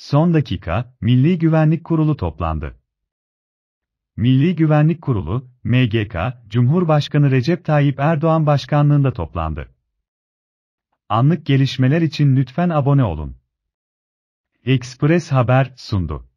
Son dakika, Milli Güvenlik Kurulu toplandı. Milli Güvenlik Kurulu, MGK, Cumhurbaşkanı Recep Tayyip Erdoğan başkanlığında toplandı. Anlık gelişmeler için lütfen abone olun. Express Haber sundu.